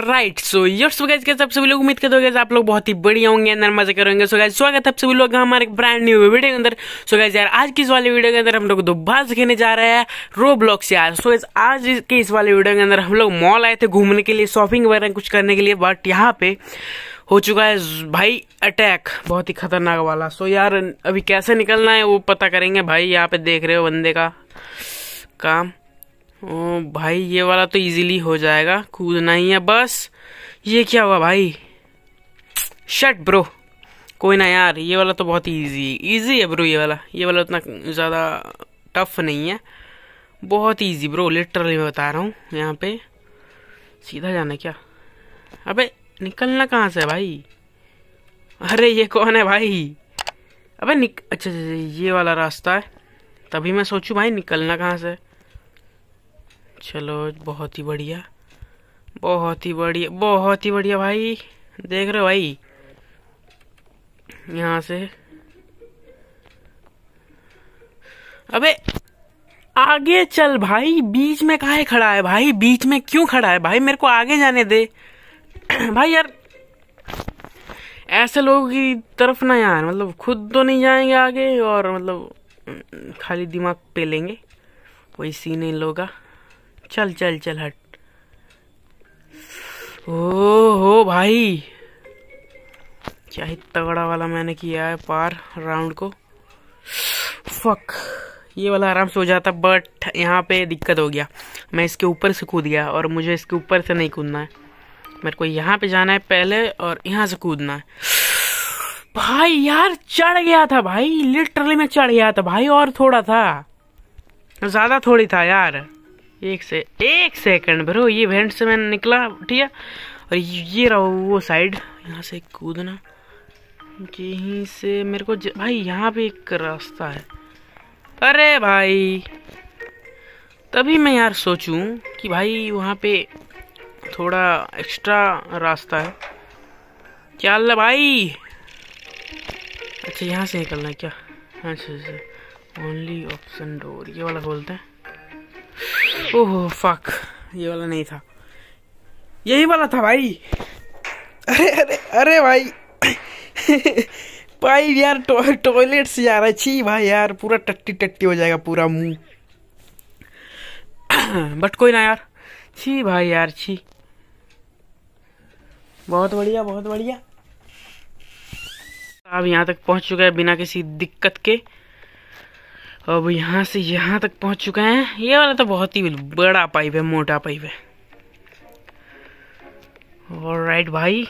Right so yes guys कैसे आप सभी लोग उम्मीद करते हो आप लोग बहुत ही बढ़िया होंगे अंदर मजे करेंगे सो गाइस स्वागत है आप सभी लोग हमारे ब्रांड न्यू वीडियो के अंदर सो गाइस यार आज की इस वाली वीडियो के अंदर हम लोग दोबारा से खेलने जा रहे हैं रोब्लॉक्स यार सो गाइस आज के इस वाले वीडियो के अंदर हम लोग मॉल आए थे घूमने के लिए शॉपिंग वगैरह कुछ करने के लिए बट यहाँ पे हो चुका है भाई अटैक बहुत ही खतरनाक वाला सो यार अभी कैसे निकलना है वो पता करेंगे भाई यहाँ पे देख रहे हो बंदे का काम ओ भाई ये वाला तो इजीली हो जाएगा कूदना ही है बस ये क्या हुआ भाई शट ब्रो कोई ना यार ये वाला तो बहुत इजी इजी है ब्रो ये वाला ये वाला उतना ज़्यादा टफ नहीं है बहुत इजी ब्रो लिटरली मैं बता रहा हूँ यहाँ पे सीधा जाना क्या अबे निकलना कहाँ से है भाई अरे ये कौन है भाई अबे निक अच्छा अच्छा, अच्छा ये वाला रास्ता है तभी मैं सोचूँ भाई निकलना कहाँ से है चलो बहुत ही बढ़िया बहुत ही बढ़िया बहुत ही बढ़िया भाई देख रहे हो भाई यहाँ से अबे आगे चल भाई बीच में कहा खड़ा है भाई बीच में क्यों खड़ा है भाई मेरे को आगे जाने दे भाई यार ऐसे लोगों की तरफ ना यार मतलब खुद तो नहीं जाएंगे आगे और मतलब खाली दिमाग पे लेंगे कोई सीन इन लोगों का चल चल चल हट ओ हो भाई क्या ही तगड़ा वाला मैंने किया है पार राउंड को फक ये वाला आराम से हो जाता बट यहाँ पे दिक्कत हो गया मैं इसके ऊपर से कूद गया और मुझे इसके ऊपर से नहीं कूदना है मेरे को यहाँ पे जाना है पहले और यहाँ से कूदना है भाई यार चढ़ गया था भाई लिटरली मैं चढ़ गया था भाई और थोड़ा था ज़्यादा थोड़ी था यार एक से एक सेकंड भरो ये वेंट से मैंने निकला ठीक है और ये रहा वो साइड यहाँ से कूदना यहीं से मेरे को ज... भाई यहाँ पे एक रास्ता है अरे भाई तभी मैं यार सोचूं कि भाई वहाँ पे थोड़ा एक्स्ट्रा रास्ता है क्या भाई अच्छा यहाँ से निकलना है क्या अच्छा अच्छा ओनली ऑप्शन डोर ये वाला खोलते हैं ओह फक ये वाला नहीं था यही वाला था भाई अरे अरे अरे भाई भाई यार टॉयलेट तो, से जा रहा छी भाई यार पूरा टट्टी टट्टी हो जाएगा पूरा मुंह बट कोई ना यार छी भाई यार छी बहुत बढ़िया बहुत बढ़िया अब यहाँ तक पहुँच चुका है बिना किसी दिक्कत के अब यहाँ से यहाँ तक पहुँच चुके हैं ये वाला तो बहुत ही बड़ा पाइप है मोटा पाइप है और राइट भाई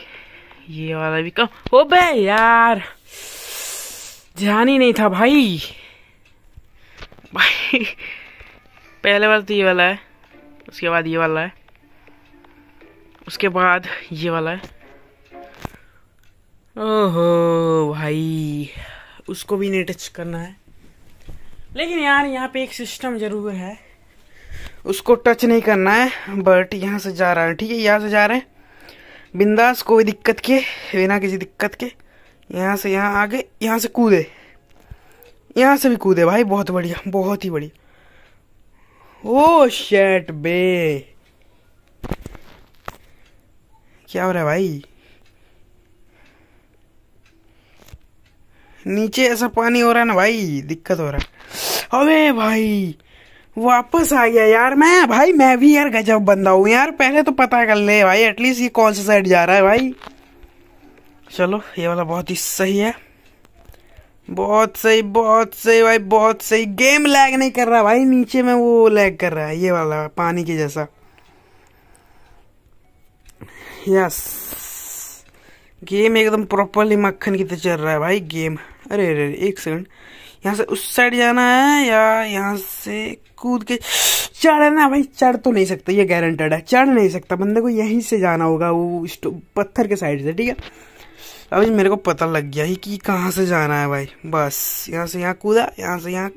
ये वाला भी कम हो बे यार ध्यान ही नहीं था भाई भाई पहले बार तो ये वाला है उसके बाद ये वाला है उसके बाद ये वाला है ओहो भाई उसको भी नहीं टच करना है लेकिन यार यहाँ पे एक सिस्टम ज़रूर है उसको टच नहीं करना है बट यहाँ से जा रहा है ठीक है यहाँ से जा रहे हैं बिंदास कोई दिक्कत के बिना किसी दिक्कत के यहाँ से यहाँ आगे यहाँ से कूदे यहाँ से भी कूदे भाई बहुत बढ़िया बहुत ही बढ़िया ओ शेट बे क्या हो रहा है भाई नीचे ऐसा पानी हो रहा है ना भाई दिक्कत हो रहा है अबे भाई वापस आ गया यार मैं भाई मैं भी यार गजब बंदा हूँ यार पहले तो पता कर ले भाई एटलीस्ट ये कौन सा साइड जा रहा है भाई चलो ये वाला बहुत ही सही है बहुत सही बहुत सही भाई बहुत सही गेम लैग नहीं कर रहा भाई नीचे में वो लैग कर रहा है ये वाला पानी के जैसा यस गेम एकदम प्रॉपरली मक्खन की तरह चल रहा है भाई गेम अरे अरे एक सेकंड यहाँ से उस साइड जाना है या यहाँ से कूद के चढ़ना भाई चढ़ तो नहीं सकता ये गारंटेड है चढ़ नहीं सकता बंदे को यहीं से जाना होगा वो तो पत्थर के साइड से ठीक है अभी मेरे को पता लग गया ही कि कहाँ से जाना है भाई बस यहाँ से यहाँ कूदा यहाँ से यहाँ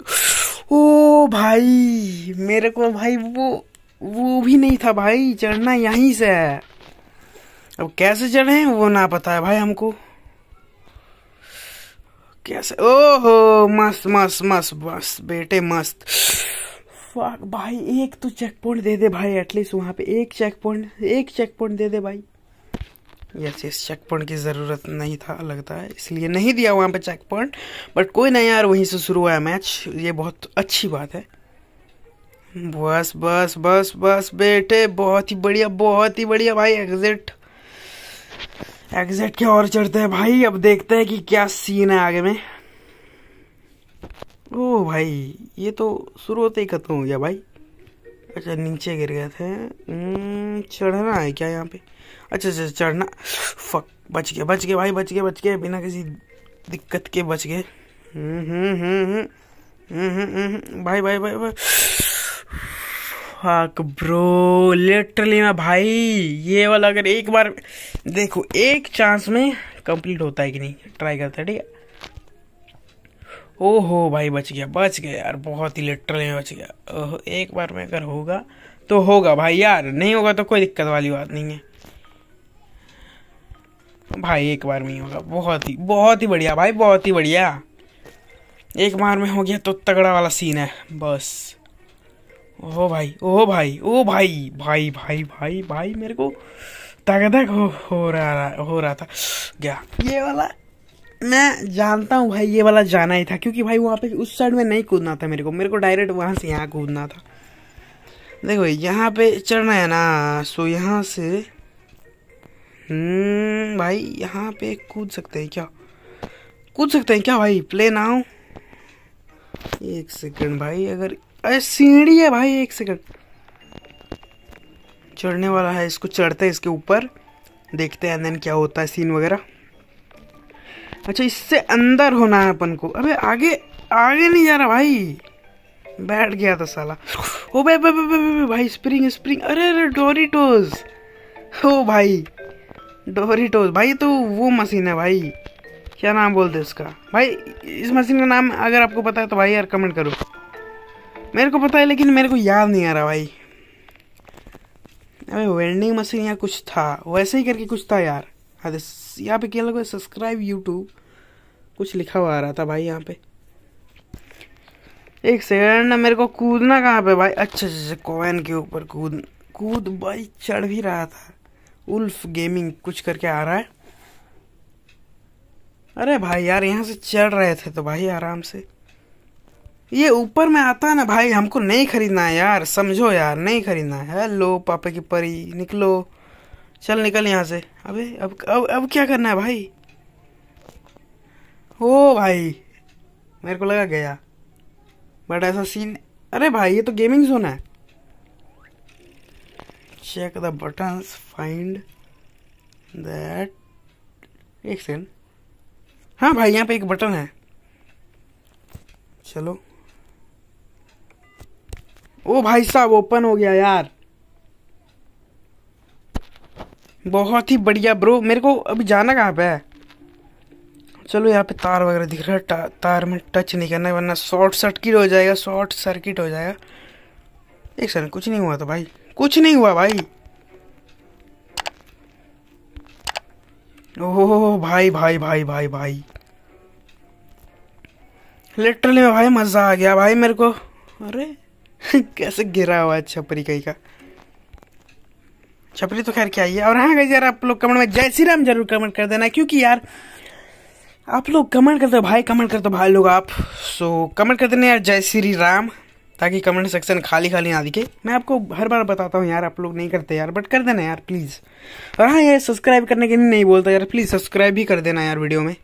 ओ भाई मेरे को भाई वो वो भी नहीं था भाई चढ़ना यहीं से है अब कैसे चढ़े वो ना पता है भाई हमको कैसे ओहो मस्त मस्त मस्त मस्त बेटे मस्त फाक भाई एक तो चेक पॉइंट दे दे भाई एटलीस्ट वहाँ पे एक चेक पॉइंट एक चेक पॉइंट दे दे भाई यस इस चेक पॉइंट की ज़रूरत नहीं था लगता है इसलिए नहीं दिया वहाँ पे चेक पॉइंट बट कोई नहीं यार वहीं से शुरू हुआ है मैच ये बहुत अच्छी बात है बस बस बस बस बेटे बहुत ही बढ़िया बहुत ही बढ़िया भाई एग्जिट एग्जिट के और चढ़ते हैं भाई अब देखते हैं कि क्या सीन है आगे में ओ भाई ये तो शुरू होते ही खत्म हो गया भाई अच्छा नीचे गिर गए थे हम्म, चढ़ना है क्या यहाँ पे अच्छा अच्छा चढ़ना फक बच गए बच गए भाई बच गए बच गए बिना किसी दिक्कत के बच गए हम्म, हम्म, भाई भाई भाई भाई फक ब्रो लिटरली मैं भाई ये वाला अगर एक बार देखो एक चांस में कंप्लीट होता है कि नहीं ट्राई करता है ठीक है ओहो भाई बच गया बच गया यार बहुत ही लिटरली बच गया ओहो एक बार में अगर होगा तो होगा भाई यार नहीं होगा तो कोई दिक्कत वाली बात नहीं है भाई एक बार में ही होगा बहुत ही बहुत ही बढ़िया भाई बहुत ही बढ़िया एक बार में हो गया तो तगड़ा वाला सीन है बस ओ भाई ओ भाई ओ भाई भाई भाई भाई भाई मेरे को तक तक हो, हो रहा हो रहा था क्या ये वाला मैं जानता हूँ भाई ये वाला जाना ही था क्योंकि भाई वहाँ पे उस साइड में नहीं कूदना था मेरे को मेरे को डायरेक्ट वहाँ से यहाँ कूदना था देखो यहाँ पे चढ़ना है ना सो यहाँ से हम्म, भाई यहाँ पे कूद सकते हैं क्या कूद सकते हैं क्या भाई प्ले नाउ एक सेकंड भाई अगर अरे सीढ़ी है भाई एक सेकंड चढ़ने वाला है इसको चढ़ते हैं इसके ऊपर देखते हैं देन क्या होता है सीन वगैरह अच्छा इससे अंदर होना है अपन को अबे आगे आगे नहीं जा रहा भाई बैठ गया था साला ओ भाई भाई, भाई, भाई, भाई, स्प्रिंग स्प्रिंग अरे अरे डोरीटोज हो भाई डोरीटोज भाई तो वो मशीन है भाई क्या नाम बोलते उसका भाई इस मशीन का नाम अगर आपको पता है तो भाई यार कमेंट करो मेरे को पता है लेकिन मेरे को याद नहीं आ रहा भाई अबे वेंडिंग मशीन या कुछ था वैसे ही करके कुछ था यार अरे यहाँ पे क्या लोग सब्सक्राइब यूट्यूब कुछ लिखा हुआ आ रहा था भाई यहाँ पे एक सेकेंड ना मेरे को कूदना कहाँ पे भाई अच्छा अच्छा कॉइन अच्छा, के ऊपर कूद कूद भाई चढ़ भी रहा था उल्फ गेमिंग कुछ करके आ रहा है अरे भाई यार यहाँ से चढ़ रहे थे तो भाई आराम से ये ऊपर में आता है ना भाई हमको नहीं खरीदना है यार समझो यार नहीं खरीदना है हेलो पापे की परी निकलो चल निकल यहाँ से अबे अब अब अब क्या करना है भाई ओ भाई मेरे को लगा गया बट ऐसा सीन अरे भाई ये तो गेमिंग जोन है check the buttons find that एक सेकेंड हाँ भाई यहाँ पे एक बटन है चलो ओ भाई साहब ओपन हो गया यार बहुत ही बढ़िया ब्रो मेरे को अभी जाना कहाँ पे है चलो यहाँ पे तार वगैरह दिख रहा है ता, तार में टच नहीं करना वरना शॉर्ट सर्किट हो जाएगा शॉर्ट सर्किट हो जाएगा एक सर कुछ नहीं हुआ तो भाई कुछ नहीं हुआ भाई ओहो भाई भाई भाई भाई भाई लिटरली भाई मज़ा आ गया भाई मेरे को अरे कैसे गिरा हुआ है छपरी कहीं का छपरी तो खैर क्या ही है और हाँ यार आप लोग कमेंट में जय श्री राम जरूर कमेंट कर देना क्योंकि यार आप लोग कमेंट करते हो भाई कमेंट करते हो भाई लोग आप सो कमेंट कर देना यार जय श्री राम ताकि कमेंट सेक्शन खाली खाली ना दिखे मैं आपको हर बार बताता हूँ यार आप लोग नहीं करते यार बट कर देना यार प्लीज़ और हाँ यार सब्सक्राइब करने के लिए नहीं बोलता यार प्लीज़ सब्सक्राइब भी कर देना यार वीडियो में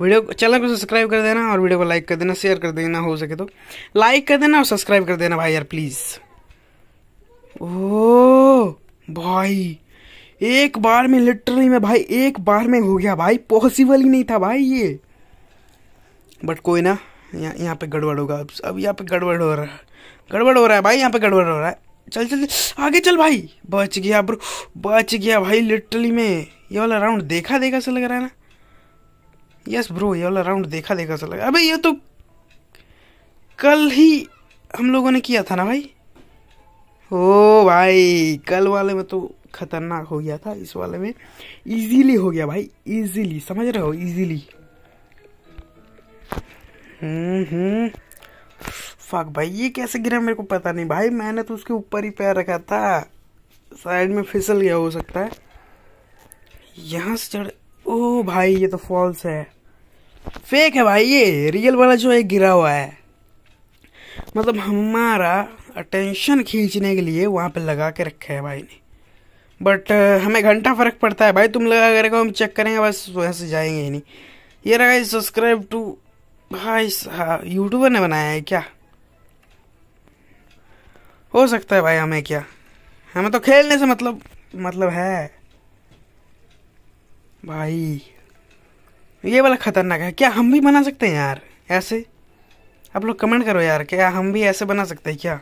वीडियो चैनल को सब्सक्राइब कर देना और वीडियो को लाइक कर देना शेयर कर देना हो सके तो लाइक कर देना और सब्सक्राइब कर देना भाई यार प्लीज़ ओ भाई एक बार में लिटरली में भाई एक बार में हो गया भाई पॉसिबल ही नहीं था भाई ये बट कोई ना यहाँ यहाँ पे गड़बड़ होगा अब अब यहाँ पे गड़बड़ हो रहा है गड़बड़ हो रहा है भाई यहाँ पे गड़बड़ हो रहा है चल चल आगे चल भाई बच गया ब्रो बच गया भाई लिटरली में ये वाला राउंड देखा देखा से लग रहा है ना यस ब्रो ये वाला राउंड देखा देखा सा लगा अबे ये तो कल ही हम लोगों ने किया था ना भाई ओ भाई कल वाले में तो खतरनाक हो गया था इस वाले में इजीली हो गया भाई इजीली समझ रहे हो इजीली हम्म फक हम्म। भाई ये कैसे गिरा मेरे को पता नहीं भाई मैंने तो उसके ऊपर ही पैर रखा था साइड में फिसल गया हो सकता है यहाँ से चढ़ ओ भाई ये तो फॉल्स है फेक है भाई ये रियल वाला जो है गिरा हुआ है मतलब हमारा अटेंशन खींचने के लिए वहाँ पे लगा के रखे है भाई ने बट हमें घंटा फ़र्क पड़ता है भाई तुम लगा कर हम चेक करेंगे बस वहाँ से जाएंगे ही नहीं ये रहा सब्सक्राइब टू भाई यूट्यूबर ने बनाया है क्या हो सकता है भाई हमें क्या हमें तो खेलने से मतलब मतलब है भाई ये वाला खतरनाक है क्या हम भी बना सकते हैं यार ऐसे आप लोग कमेंट करो यार क्या हम भी ऐसे बना सकते हैं क्या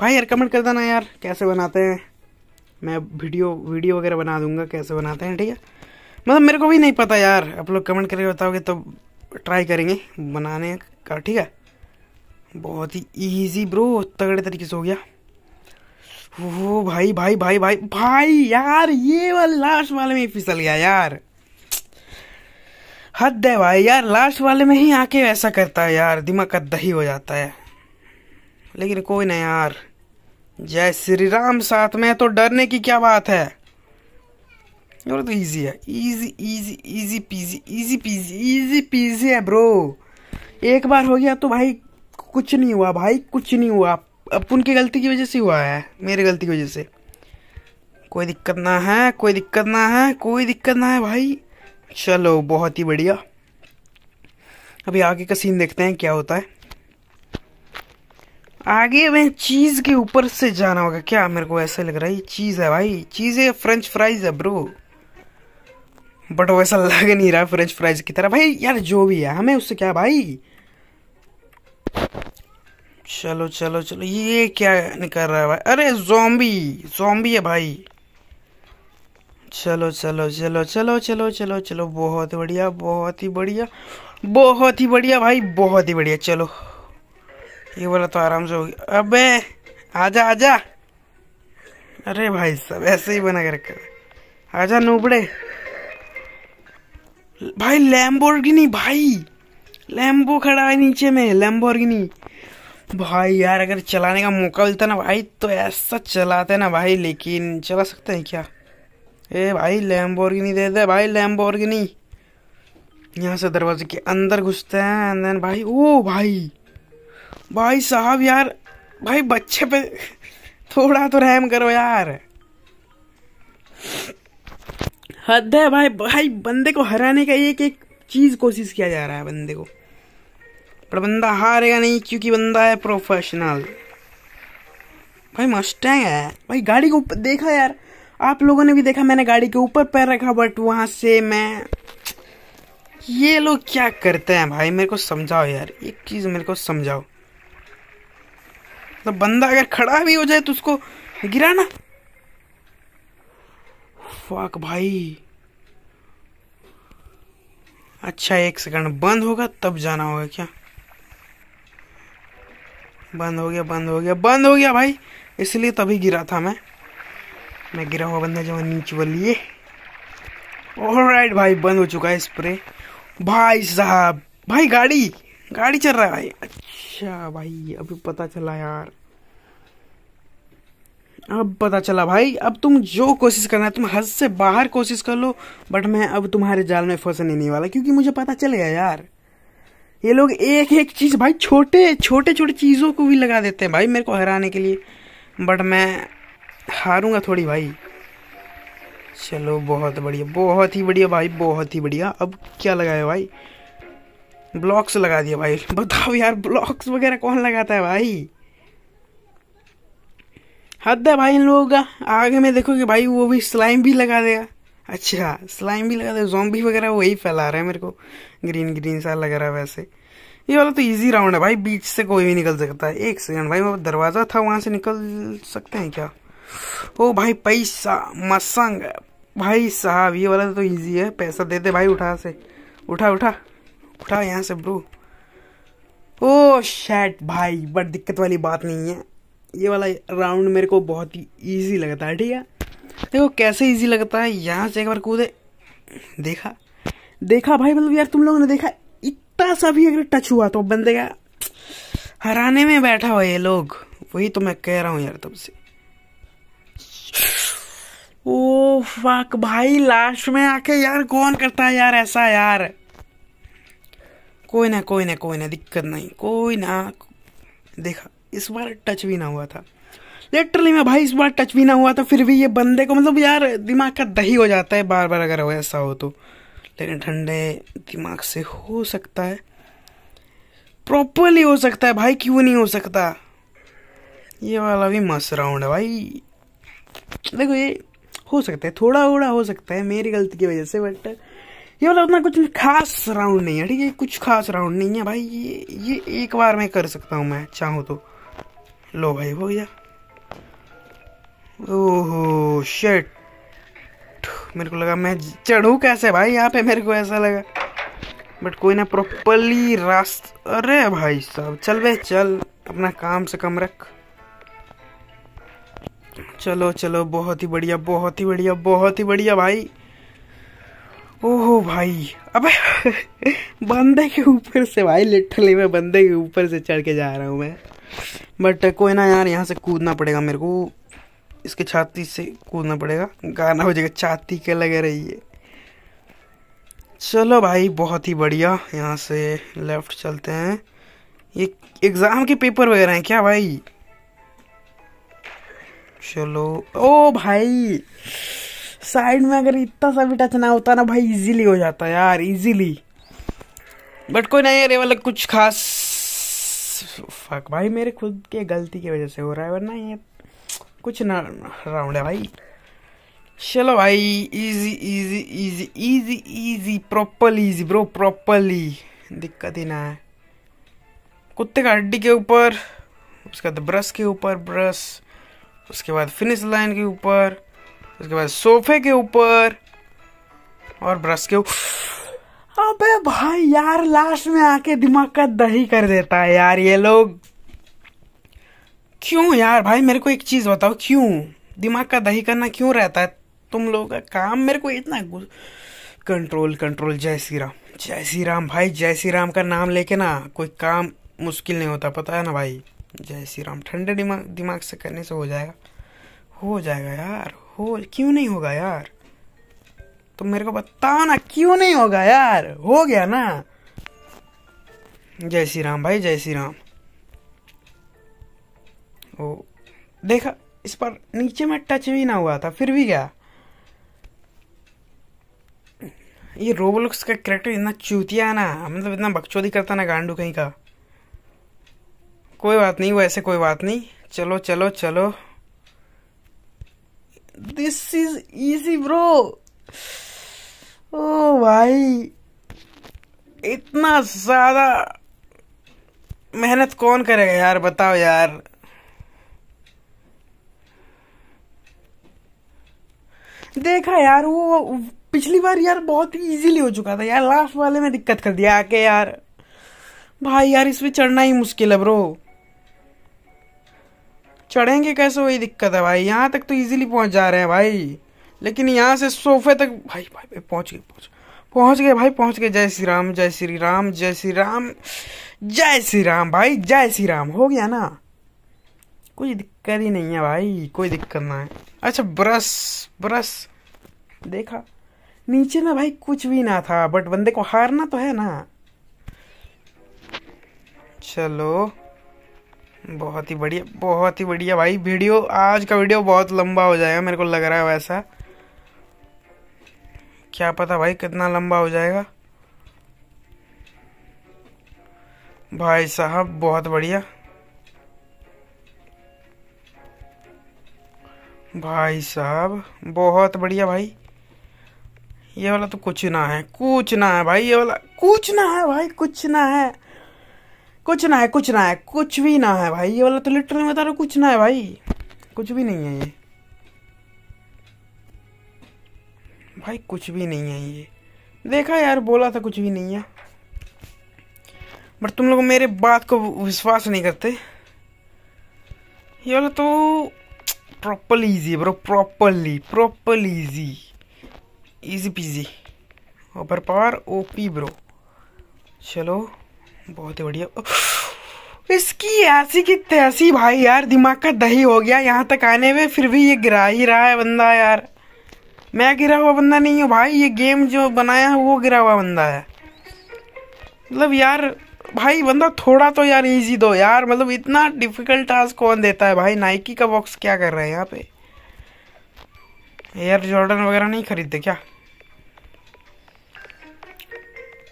भाई यार कमेंट कर देना यार कैसे बनाते हैं मैं वीडियो वीडियो वगैरह बना दूंगा कैसे बनाते हैं ठीक है मतलब मेरे को भी नहीं पता यार आप लोग कमेंट करके बताओगे तो ट्राई करेंगे बनाने का ठीक है बहुत ही ईजी ब्रो तगड़े तरीके से हो गया वो भाई भाई भाई भाई भाई यार ये वाला लास्ट वाले में फिसल गया यार हद है भाई यार लास्ट वाले में ही आके ऐसा करता है यार दिमाग का दही हो जाता है लेकिन कोई ना यार जय श्री राम साथ में तो डरने की क्या बात है और तो इजी है easy easy easy peasy easy peasy easy peasy है ब्रो एक बार हो गया तो भाई कुछ नहीं हुआ भाई कुछ नहीं हुआ अब उनकी गलती की वजह से हुआ है मेरी गलती की वजह से कोई दिक्कत ना है कोई दिक्कत ना है कोई दिक्कत ना है भाई चलो बहुत ही बढ़िया अभी आगे का सीन देखते हैं क्या होता है आगे मैं चीज़ के ऊपर से जाना होगा क्या मेरे को ऐसा लग रहा है चीज़ है भाई चीज़ है फ्रेंच फ्राइज है ब्रो बट वैसा लग नहीं रहा फ्रेंच फ्राइज की तरह भाई यार जो भी है हमें उससे क्या भाई चलो चलो चलो ये क्या निकल रहा है भाई अरे जोम्बी जोम्बी है भाई चलो चलो चलो चलो चलो चलो चलो बहुत बढ़िया बहुत ही बढ़िया बहुत ही बढ़िया भाई बहुत ही बढ़िया चलो ये बोला तो आराम से होगी अबे आजा आजा अरे भाई सब ऐसे ही बना कर रखा आजा नूबड़े भाई लैम्बोर्गिनी भाई लैम्बो खड़ा है नीचे में लैम्बोर्गिनी भाई यार अगर चलाने का मौका मिलता ना भाई तो ऐसा चलाते ना भाई लेकिन चला सकते हैं क्या ए भाई लैम्बोर्गिनी दे दे भाई लैम्बोर्गिनी यहाँ से दरवाजे के अंदर घुसते हैं एंड देन भाई ओ भाई भाई साहब यार भाई बच्चे पे थोड़ा तो रहम करो यार हद है भाई भाई बंदे को हराने का एक एक चीज कोशिश किया जा रहा है बंदे को पर बंदा हारेगा नहीं क्योंकि बंदा है प्रोफेशनल भाई मस्टैंग है भाई गाड़ी को देखा यार आप लोगों ने भी देखा मैंने गाड़ी के ऊपर पैर रखा बट वहां से मैं ये लोग क्या करते हैं भाई मेरे को समझाओ यार एक चीज़ मेरे को समझाओ तो बंदा अगर खड़ा भी हो जाए तो उसको गिराना फाक भाई अच्छा एक सेकंड बंद होगा तब जाना होगा क्या बंद हो गया बंद हो गया बंद हो गया भाई इसलिए तभी गिरा था मैं मैं गिरा हुआ बंदा जो नीचे वाली राइट भाई बंद हो चुका है स्प्रे भाई साहब भाई गाड़ी गाड़ी चल रहा है भाई अच्छा भाई अभी पता चला यार अब पता चला भाई अब तुम जो कोशिश करना है तुम हद से बाहर कोशिश कर लो बट मैं अब तुम्हारे जाल में फंसने नहीं वाला क्योंकि मुझे पता चल गया यार ये लोग एक एक चीज़ भाई छोटे छोटे छोटे चीज़ों को भी लगा देते हैं भाई मेरे को हराने के लिए बट मैं हारूंगा थोड़ी भाई चलो बहुत बढ़िया बहुत ही बढ़िया भाई बहुत ही बढ़िया अब क्या लगाया भाई ब्लॉक्स लगा दिया भाई बताओ यार ब्लॉक्स वगैरह कौन लगाता है भाई हद है भाई इन लोगों का आगे में देखो कि भाई वो भी स्लाइम भी लगा देगा अच्छा स्लाइम भी लगा देगा जॉम्बी वगैरह वही फैला रहा है मेरे को ग्रीन ग्रीन सा लग रहा है वैसे ये वाला तो इजी राउंड है भाई बीच से कोई भी निकल सकता है एक सेकंड भाई दरवाज़ा था वहां से निकल सकते हैं क्या ओ भाई पैसा मसंग भाई साहब ये वाला तो इजी है पैसा दे दे भाई उठा से उठा उठा उठा यहाँ से ब्रो ओ शैट भाई बट दिक्कत वाली बात नहीं है ये वाला राउंड मेरे को बहुत ही ईजी लगता है ठीक है देखो कैसे ईजी लगता है यहाँ से एक बार कूदे देखा देखा भाई मतलब यार तुम लोगों ने देखा इतना सा भी अगर टच हुआ तो बंदे का हराने में बैठा हुआ ये लोग वही तो मैं कह रहा हूँ यार तुमसे ओ फक भाई लास्ट में आके यार कौन करता है यार ऐसा यार कोई ना कोई ना कोई ना दिक्कत नहीं कोई ना देखा इस बार टच भी ना हुआ था लिटरली में भाई इस बार टच भी ना हुआ था फिर भी ये बंदे को मतलब यार दिमाग का दही हो जाता है बार बार अगर ऐसा हो तो लेकिन ठंडे दिमाग से हो सकता है प्रॉपरली हो सकता है भाई क्यों नहीं हो सकता ये वाला भी मस्त राउंड है भाई देखो ये हो सकता है थोड़ा थोड़ा हो सकता है मेरी गलती की वजह से बट ये वाला उतना कुछ खास राउंड नहीं है ठीक है कुछ खास राउंड नहीं है भाई ये ये एक बार में कर सकता हूँ मैं चाहूँ तो लो भाई हो गया ओहो शर्ट मेरे को लगा मैं चढ़ू कैसे भाई यहाँ पे मेरे को ऐसा लगा बट कोई ना प्रॉपरली रास्ता अरे भाई साहब चल बे चल अपना काम से कम रख चलो चलो बहुत ही बढ़िया बहुत ही बढ़िया बहुत ही बढ़िया भाई ओहो भाई अबे बंदे के ऊपर से भाई लिटरली मैं बंदे के ऊपर से चढ़ के जा रहा हूँ मैं बट कोई ना यार यहाँ से कूदना पड़ेगा मेरे को इसके छाती से कूदना पड़ेगा गाना हो जाएगा छाती के लगे रही है चलो भाई बहुत ही बढ़िया यहाँ से लेफ्ट चलते हैं ये एग्ज़ाम के पेपर वगैरह हैं क्या भाई चलो ओ भाई साइड में अगर इतना सा भी टच ना होता ना भाई इजीली हो जाता यार इजीली बट कोई नहीं अरे वाला कुछ खास फक भाई मेरे खुद के गलती की वजह से हो रहा है वरना ये कुछ ना राउंड है भाई चलो भाई easy easy easy easy easy properly easy bro properly दिक्कत ही ना है कुत्ते का हड्डी के ऊपर उसका ब्रश तो के ऊपर ब्रश उसके बाद फिनिश लाइन के ऊपर उसके बाद सोफे के ऊपर और ब्रश के अबे भाई यार लास्ट में आके दिमाग का दही कर देता है यार ये लोग क्यों यार भाई मेरे को एक चीज़ बताओ क्यों दिमाग का दही करना क्यों रहता है तुम लोगों का काम मेरे को इतना कंट्रोल कंट्रोल जय श्री राम जय श्री राम भाई जय श्री राम का नाम लेके ना कोई काम मुश्किल नहीं होता पता है ना भाई जय श्री राम ठंडे दिमाग दिमाग से करने से हो जाएगा हो जाएगा यार हो क्यों नहीं होगा यार तो मेरे को बताओ ना क्यों नहीं होगा यार हो गया ना जय श्री राम भाई जय श्री राम ओ देखा इस पर नीचे में टच भी ना हुआ था फिर भी गया ये रोबोलुक्स का करेक्टर इतना चूतिया ना मतलब इतना बकचोदी करता ना गांडू कहीं का कोई बात नहीं वैसे कोई बात नहीं चलो चलो चलो दिस इज इजी ब्रो ओ भाई इतना ज़्यादा मेहनत कौन करेगा यार बताओ यार देखा यार वो पिछली बार यार बहुत इजीली हो चुका था यार लास्ट वाले में दिक्कत कर दिया आके यार भाई यार इसमें चढ़ना ही मुश्किल है ब्रो चढ़ेंगे कैसे वही दिक्कत है भाई यहाँ तक तो इजीली पहुँच जा रहे हैं भाई लेकिन यहाँ से सोफे तक भाई भाई भाई पहुँच गए पहुँच पहुँच गए भाई पहुँच गए जय श्री राम जय श्री राम जय श्री राम जय श्री राम भाई जय श्री राम हो गया ना कोई दिक्कत ही नहीं है भाई कोई दिक्कत ना है अच्छा ब्रश ब्रश देखा नीचे ना भाई कुछ भी ना था बट बंदे को हारना तो है ना चलो बहुत ही बढ़िया बहुत ही बढ़िया भाई वीडियो आज का वीडियो बहुत लंबा हो जाएगा मेरे को लग रहा है वैसा क्या पता भाई कितना लंबा हो जाएगा भाई साहब बहुत बढ़िया भाई साहब बहुत बढ़िया भाई ये वाला तो कुछ ना है कुछ ना है भाई ये वाला कुछ ना है भाई कुछ ना है कुछ ना है कुछ ना है कुछ भी ना है भाई ये वाला तो लिटरली बता रहा कुछ ना है भाई कुछ भी नहीं है ये भाई कुछ भी नहीं है ये देखा यार बोला था कुछ भी नहीं है बट तुम लोग मेरे बात को विश्वास नहीं करते ये वाला तो proper easy bro properly proper easy easy peasy over power OP bro चलो बहुत ही बढ़िया इसकी ऐसी की तैसी भाई यार दिमाग का दही हो गया यहाँ तक आने में फिर भी ये गिरा ही रहा है बंदा यार मैं गिरा हुआ बंदा नहीं हूँ भाई ये गेम जो बनाया है वो गिरा हुआ बंदा है मतलब यार भाई बंदा थोड़ा तो यार इजी दो यार मतलब इतना डिफिकल्ट टास्क कौन देता है भाई नाइकी का बॉक्स क्या कर रहा है यहाँ पे एयर जॉर्डन वगैरह नहीं खरीदते क्या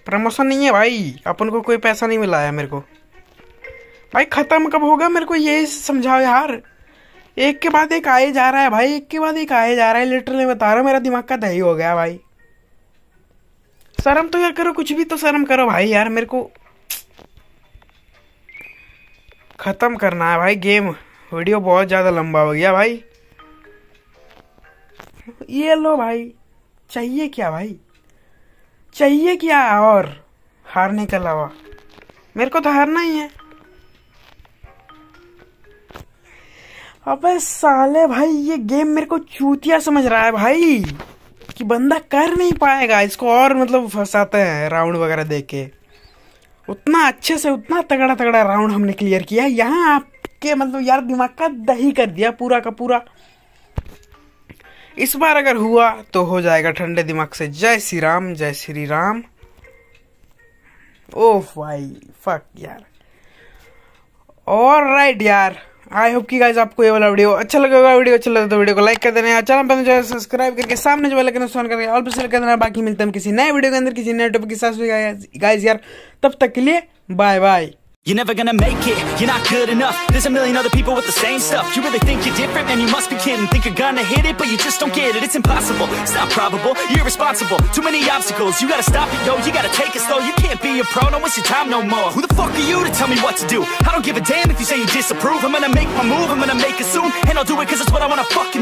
प्रमोशन नहीं है भाई अपन को कोई पैसा नहीं मिला है मेरे को भाई ख़त्म कब होगा मेरे को ये समझाओ यार एक के बाद एक आए जा रहा है भाई एक के बाद एक आए जा रहा है लिटरली बता रहा हूँ मेरा दिमाग का दही हो गया भाई शर्म तो यार करो कुछ भी तो शर्म करो भाई यार मेरे को ख़त्म करना है भाई गेम वीडियो बहुत ज़्यादा लंबा हो गया भाई ये लो भाई चाहिए क्या भाई चाहिए क्या और हारने के अलावा मेरे को तो हारना ही है अबे साले भाई ये गेम मेरे को चूतिया समझ रहा है भाई कि बंदा कर नहीं पाएगा इसको और मतलब फंसाते हैं राउंड वगैरह दे के उतना अच्छे से उतना तगड़ा तगड़ा राउंड हमने क्लियर किया यहाँ आपके मतलब यार दिमाग का दही कर दिया पूरा का पूरा इस बार अगर हुआ तो हो जाएगा ठंडे दिमाग से जय श्री राम जय श्री राम ओफ भाई फक यार और राइट यार आई होप कि गाइज आपको ये वाला वीडियो अच्छा लगेगा वीडियो अच्छा लगा तो वीडियो को लाइक कर देना चैनल पर जो है सब्सक्राइब करके सामने जो वाला करना सोन करके ऑल पर कर देना बाकी मिलते हैं किसी नए वीडियो के अंदर किसी नए टॉपिक के साथ गाइज यार तब तक के लिए bye bye You're never gonna make it, you're not good enough There's a million other people with the same stuff You really think you're different? Man, you must be kidding Think you're gonna hit it, but you just don't get it It's impossible, it's not probable, you're irresponsible Too many obstacles, you gotta stop it, yo You gotta take it slow, you can't be a pro No, it's your time no more Who the fuck are you to tell me what to do? I don't give a damn if you say you disapprove I'm gonna make my move, I'm gonna make it soon And I'll do it cause it's what I wanna fucking